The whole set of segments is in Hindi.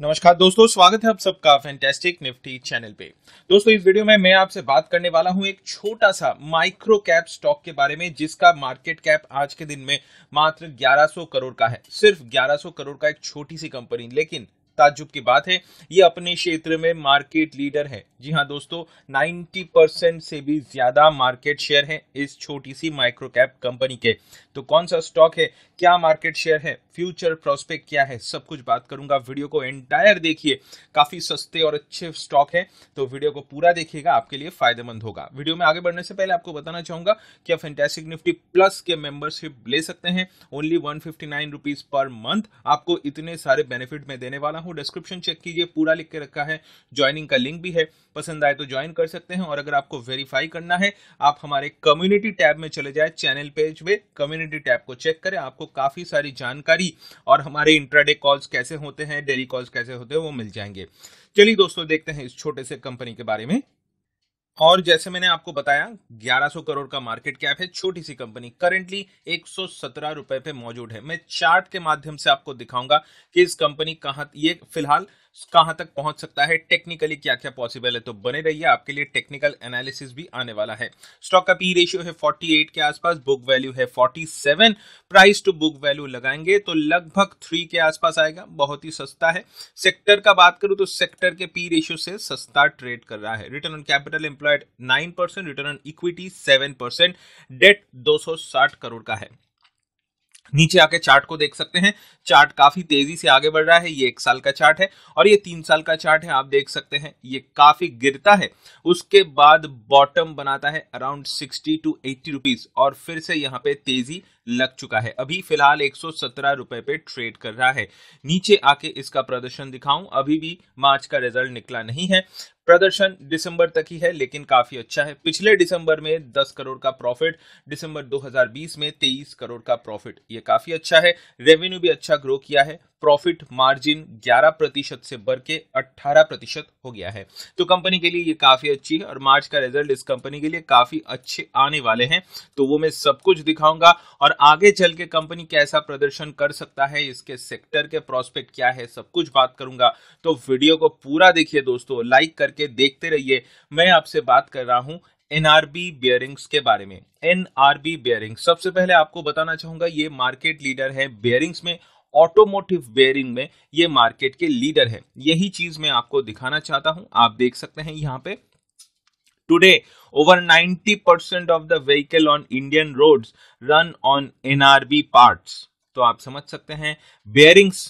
नमस्कार दोस्तों स्वागत है आप सबका फैंटेस्टिक निफ्टी चैनल पे दोस्तों इस वीडियो में मैं आपसे बात करने वाला हूं एक छोटा सा माइक्रो कैप स्टॉक के बारे में जिसका मार्केट कैप आज के दिन में मात्र 1100 करोड़ का है सिर्फ 1100 करोड़ का एक छोटी सी कंपनी लेकिन ताजुब की बात है ये अपने क्षेत्र में मार्केट लीडर है जी हाँ दोस्तों 90 परसेंट से भी ज्यादा मार्केट शेयर है इस छोटी सी माइक्रो कैप कंपनी के तो कौन सा स्टॉक है क्या मार्केट शेयर है फ्यूचर प्रोस्पेक्ट क्या है सब कुछ बात करूंगा वीडियो को एंटायर देखिए काफी सस्ते और अच्छे स्टॉक है तो वीडियो को पूरा देखिएगा आपके लिए फायदेमंद होगा वीडियो में आगे बढ़ने से पहले आपको बताना चाहूंगा कि आप फेंटेसिक निफ्टी प्लस के मेंबरशिप ले सकते हैं ओनली वन फिफ्टी पर मंथ आपको इतने सारे बेनिफिट में देने वाला हो डिस्क्रिप्शन चेक कीजिए पूरा लिख के रखा है ज्वाइनिंग का लिंक भी है पसंद आए तो ज्वाइन कर सकते हैं और अगर आपको वेरीफाई करना है आप हमारे कम्युनिटी टैब में चले जाए चैनल पेज में कम्युनिटी टैब को चेक करें आपको काफ़ी सारी जानकारी और हमारे इंट्राडे कॉल्स कैसे होते हैं डेली कॉल्स कैसे होते हैं वो मिल जाएंगे चलिए दोस्तों देखते हैं इस छोटे से कंपनी के बारे में और जैसे मैंने आपको बताया 1100 करोड़ का मार्केट कैप है छोटी सी कंपनी करेंटली एक सौ रुपए पे मौजूद है मैं चार्ट के माध्यम से आपको दिखाऊंगा कि इस कंपनी कहां ये फिलहाल कहां तक पहुंच सकता है टेक्निकली क्या क्या पॉसिबल है तो बने रहिए आपके लिए टेक्निकल एनालिसिस भी आने वाला है स्टॉक का पी रेशियो है 48 के आसपास बुक वैल्यू है 47 प्राइस टू बुक वैल्यू लगाएंगे तो लगभग थ्री के आसपास आएगा बहुत ही सस्ता है सेक्टर का बात करूं तो सेक्टर के पी रेशियो से सस्ता ट्रेड कर रहा है return on capital employed nine return on equity seven debt दो करोड़ का है नीचे आके चार्ट को देख सकते हैं चार्ट काफी तेजी से आगे बढ़ रहा है ये एक साल का चार्ट है और ये तीन साल का चार्ट है आप देख सकते हैं ये काफी गिरता है उसके बाद बॉटम बनाता है around sixty to eighty rupees और फिर से यहाँ पे तेजी लग चुका है अभी फिलहाल एक रुपए पे ट्रेड कर रहा है नीचे आके इसका प्रदर्शन दिखाऊं अभी भी मार्च का रिजल्ट निकला नहीं है प्रदर्शन दिसंबर तक ही है लेकिन काफी अच्छा है पिछले दिसंबर में 10 करोड़ का प्रॉफिट दिसंबर 2020 में 23 करोड़ का प्रॉफिट ये काफी अच्छा है रेवेन्यू भी अच्छा ग्रो किया है प्रॉफिट मार्जिन 11 प्रतिशत से बढ़ के अट्ठारह प्रतिशत हो गया है तो कंपनी के लिए ये काफ़ी अच्छी है और मार्च का रिजल्ट इस कंपनी के लिए काफ़ी अच्छे आने वाले हैं तो वो मैं सब कुछ दिखाऊंगा और आगे चल के कंपनी कैसा प्रदर्शन कर सकता है इसके सेक्टर के प्रोस्पेक्ट क्या है सब कुछ बात करूंगा तो वीडियो को पूरा देखिए दोस्तों लाइक करके देखते रहिए मैं आपसे बात कर रहा हूँ एनआरबी बियरिंग्स के बारे में एनआरबी बियरिंग्स सबसे पहले आपको बताना चाहूंगा ये मार्केट लीडर है बियरिंग्स में ऑटोमोटिव बेयरिंग में ये मार्केट के लीडर है यही चीज मैं आपको दिखाना चाहता हूं आप देख सकते हैं यहाँ पे over over 90% of the vehicle on Indian road run on NRB part तो आप समझ सकते हैं बेयरिंग्स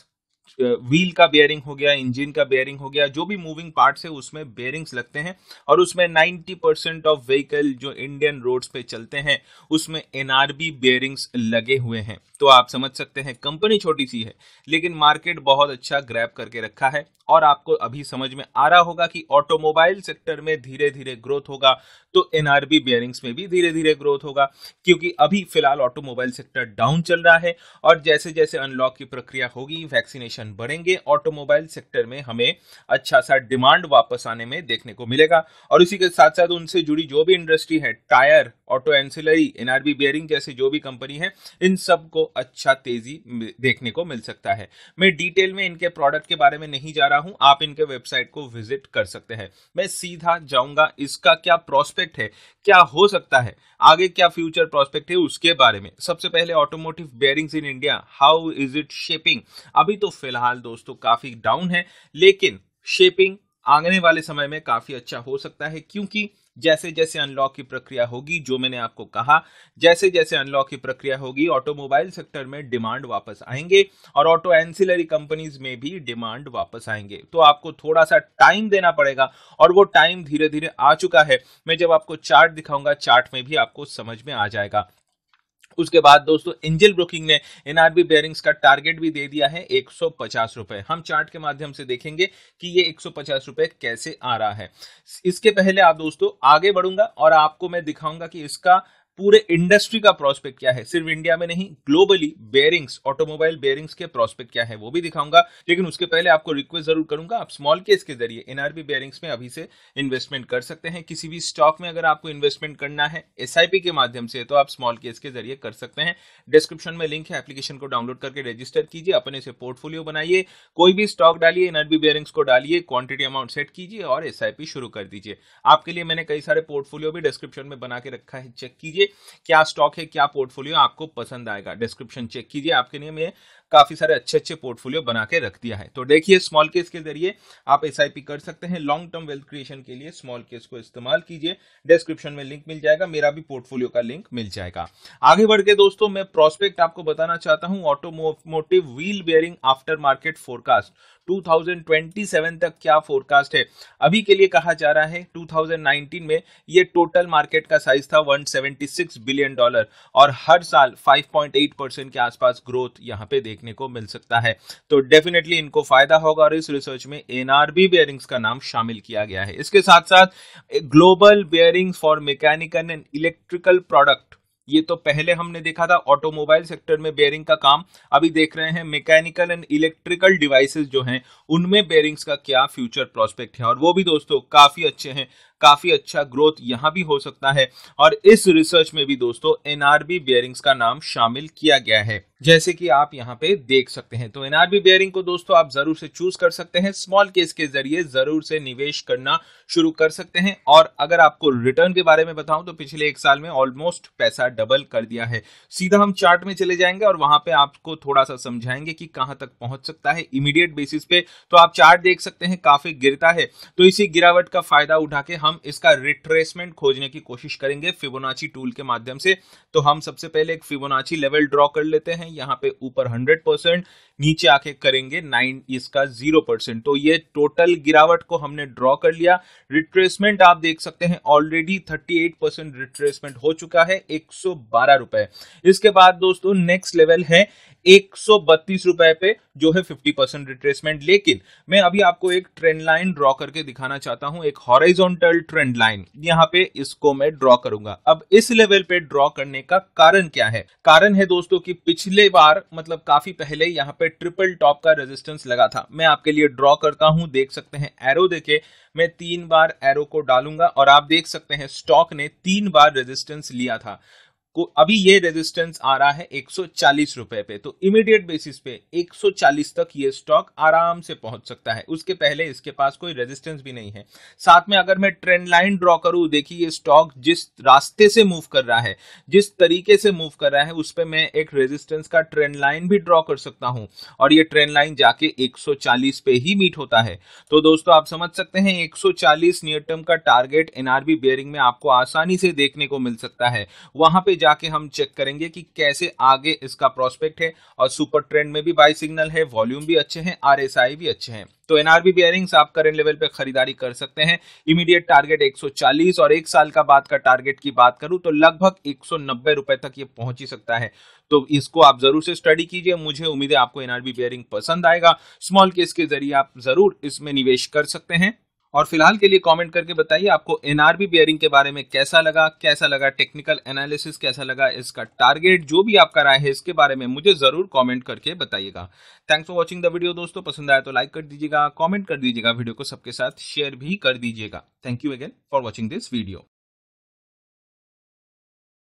व्हील का बेयरिंग हो गया इंजन का बेयरिंग हो गया जो भी मूविंग पार्ट्स है उसमें बेयरिंग्स लगते हैं और उसमें 90 परसेंट ऑफ व्हीकल जो इंडियन रोड्स पे चलते हैं उसमें एनआरबी बेयरिंग्स लगे हुए हैं तो आप समझ सकते हैं कंपनी छोटी सी है लेकिन मार्केट बहुत अच्छा ग्रैप करके रखा है और आपको अभी समझ में आ रहा होगा कि ऑटोमोबाइल सेक्टर में धीरे धीरे ग्रोथ होगा तो एनआरबी बियरिंग्स में भी धीरे धीरे ग्रोथ होगा क्योंकि अभी फिलहाल ऑटोमोबाइल सेक्टर डाउन चल रहा है और जैसे जैसे अनलॉक की प्रक्रिया होगी वैक्सीनेशन उत्पादन बढ़ेंगे ऑटोमोबाइल सेक्टर में हमें अच्छा सा डिमांड वापस आने में देखने को मिलेगा और इसी के साथ साथ उनसे जुड़ी जो भी इंडस्ट्री है tyre auto ancillary NRB bearing जैसे जो भी कंपनी है इन सब को अच्छा तेजी देखने को मिल सकता है मैं डिटेल में इनके प्रोडक्ट के बारे में नहीं जा रहा हूं आप इनके वेबसाइट को विजिट कर सकते हैं मैं सीधा जाऊंगा इसका क्या प्रोस्पेक्ट है क्या हो सकता है आगे क्या फ्यूचर प्रोस्पेक्ट है उसके बारे में सबसे पहले automotive bearings in India how is it shaping अभी तो फिलहाल फिलहाल दोस्तों काफी डाउन है लेकिन शेपिंग आगने वाले समय में काफी अच्छा हो सकता है क्योंकि जैसे जैसे अनलॉक की प्रक्रिया होगी जो मैंने आपको कहा जैसे जैसे अनलॉक की प्रक्रिया होगी ऑटोमोबाइल सेक्टर में डिमांड वापस आएंगे और ऑटो एंसिलरी कंपनीज में भी डिमांड वापस आएंगे तो आपको थोड़ा सा टाइम देना पड़ेगा और वो टाइम धीरे धीरे आ चुका है मैं जब आपको चार्ट दिखाऊंगा चार्ट में भी आपको समझ में आ जाएगा उसके बाद दोस्तों एंजल ब्रोकिंग ने एनआरबी बेयरिंग्स का टारगेट भी दे दिया है एक रुपए हम चार्ट के माध्यम से देखेंगे कि ये एक रुपए कैसे आ रहा है इसके पहले आप दोस्तों आगे बढ़ूंगा और आपको मैं दिखाऊंगा कि इसका पूरे इंडस्ट्री का प्रोस्पेक्ट क्या है सिर्फ इंडिया में नहीं ग्लोबली बेयरिंग्स ऑटोमोबाइल बेयरिंग्स के प्रोस्पेक्ट क्या है वो भी दिखाऊंगा लेकिन उसके पहले आपको रिक्वेस्ट जरूर करूंगा आप स्मॉल केस के जरिए एनआरबी बेयरिंग्स में अभी से इन्वेस्टमेंट कर सकते हैं किसी भी स्टॉक में अगर आपको इन्वेस्टमेंट करना है एस के माध्यम से तो आप स्मॉल केस के जरिए कर सकते हैं डिस्क्रिप्शन में लिंक है एप्लीकेशन को डाउनलोड करके रजिस्टर कीजिए अपने से पोर्टफोलियो बनाइए कोई भी स्टॉक डालिए एनआरबी बेयरिंग्स को डालिए क्वांटिटी अमाउंट सेट कीजिए और एस शुरू कर दीजिए आपके लिए मैंने कई सारे पोर्टफोलियो भी डिस्क्रिप्शन में बना के रखा है चेक कीजिए क्या स्टॉक है क्या पोर्टफोलियो आपको पसंद आएगा डिस्क्रिप्शन चेक कीजिए आपके लिए मैं काफ़ी सारे अच्छे अच्छे पोर्टफोलियो बना के रख दिया है तो देखिए स्मॉल केस के जरिए आप एस कर सकते हैं लॉन्ग टर्म वेल्थ क्रिएशन के लिए स्मॉल केस को इस्तेमाल कीजिए डिस्क्रिप्शन में लिंक मिल जाएगा मेरा भी पोर्टफोलियो का लिंक मिल जाएगा आगे बढ़ के दोस्तों मैं प्रोस्पेक्ट आपको बताना चाहता हूँ automotive wheel bearing after market forecast 2027 तक क्या फोरकास्ट है अभी के लिए कहा जा रहा है 2019 में ये टोटल मार्केट का साइज था 176 बिलियन डॉलर और हर साल 5.8 परसेंट के आसपास ग्रोथ यहाँ पे देखने को मिल सकता है तो डेफिनेटली इनको फायदा होगा और इस रिसर्च में एनआरबी बियरिंग्स का नाम शामिल किया गया है इसके साथ साथ global bearing for mechanical and electrical product ये तो पहले हमने देखा था ऑटोमोबाइल सेक्टर में बेयरिंग का काम अभी देख रहे हैं मैकेनिकल एंड इलेक्ट्रिकल डिवाइसेस जो हैं उनमें बेयरिंग्स का क्या फ्यूचर प्रोस्पेक्ट है और वो भी दोस्तों काफ़ी अच्छे हैं काफी अच्छा ग्रोथ यहां भी हो सकता है और इस रिसर्च में भी दोस्तों एनआरबी बियरिंग्स का नाम शामिल किया गया है जैसे कि आप यहाँ पे देख सकते हैं तो एनआरबी बियरिंग को दोस्तों आप जरूर से चूज कर सकते हैं स्मॉल केस के जरिए जरूर से निवेश करना शुरू कर सकते हैं और अगर आपको रिटर्न के बारे में बताऊं तो पिछले एक साल में ऑलमोस्ट पैसा डबल कर दिया है सीधा हम चार्ट में चले जाएंगे और वहां पे आपको थोड़ा सा समझाएंगे कि कहाँ तक पहुंच सकता है इमीडिएट बेसिस पे तो आप चार्ट देख सकते हैं काफी गिरता है तो इसी गिरावट का फायदा उठा के हम इसका रिट्रेसमेंट खोजने की कोशिश करेंगे फिबोनाची टूल के माध्यम से तो हम सबसे पहले एक फिबोनाची लेवल ड्रॉ कर लेते हैं यहाँ पे ऊपर 100 परसेंट नीचे आके करेंगे 9 इसका 0 परसेंट तो ये टोटल गिरावट को हमने ड्रॉ कर लिया रिट्रेसमेंट आप देख सकते हैं ऑलरेडी थर्टी रिट्रेसमेंट हो चुका है एक इसके बाद दोस्तों नेक्स्ट लेवल है एक सौ बत्तीस रुपए पे जो है फिफ्टी परसेंट रिट्रेसमेंट लेकिन मैं अभी आपको एक ट्रेंड लाइन ड्रॉ करके दिखाना चाहता हूं एक हॉरिजॉन्टल ट्रेंड लाइन यहां पे इसको मैं ड्रॉ करूंगा अब इस लेवल पे ड्रॉ करने का कारण क्या है कारण है दोस्तों कि पिछले बार मतलब काफी पहले यहाँ पे ट्रिपल टॉप का रेजिस्टेंस लगा था मैं आपके लिए ड्रॉ करता हूं देख सकते हैं एरो देखे मैं तीन बार एरो को डालूंगा और आप देख सकते हैं स्टॉक ने तीन बार रेजिस्टेंस लिया था को अभी ये रेजिस्टेंस आ रहा है एक रुपए पे तो इमीडिएट बेसिस पे 140 तक ये स्टॉक आराम से पहुंच सकता है उसके पहले इसके पास कोई रेजिस्टेंस भी नहीं है साथ में अगर मैं ट्रेंड लाइन ड्रॉ करूं देखिए ये स्टॉक जिस रास्ते से मूव कर रहा है जिस तरीके से मूव कर रहा है उस पर मैं एक रेजिस्टेंस का ट्रेंड लाइन भी ड्रॉ कर सकता हूँ और ये ट्रेंड लाइन जाके एक पे ही मीट होता है तो दोस्तों आप समझ सकते हैं 140 नियर टर्म का टारगेट एनआरबी बेयरिंग में आपको आसानी से देखने को मिल सकता है वहां पर जाके हम चेक करेंगे कि कैसे आगे इसका प्रोस्पेक्ट है और सुपर ट्रेंड में भी बाई सिग्नल है वॉल्यूम भी अच्छे हैं आर भी अच्छे हैं तो एनआरबी बियरिंग्स आप करेंट लेवल पे खरीदारी कर सकते हैं इमीडिएट टारगेट 140 और एक साल का बाद का टारगेट की बात करूं तो लगभग एक रुपए तक ये पहुंच ही सकता है तो इसको आप जरूर से स्टडी कीजिए मुझे उम्मीद है आपको एनआरबी बियरिंग पसंद आएगा स्मॉल केस के जरिए आप जरूर इसमें निवेश कर सकते हैं और फिलहाल के लिए कमेंट करके बताइए आपको एनआरबी बियरिंग के बारे में कैसा लगा कैसा लगा टेक्निकल एनालिसिस कैसा लगा इसका टारगेट जो भी आपका राय है इसके बारे में मुझे जरूर कमेंट करके बताइएगा thanks for watching the video दोस्तों पसंद आया तो लाइक कर दीजिएगा कमेंट कर दीजिएगा वीडियो को सबके साथ शेयर भी कर दीजिएगा thank you again for watching this video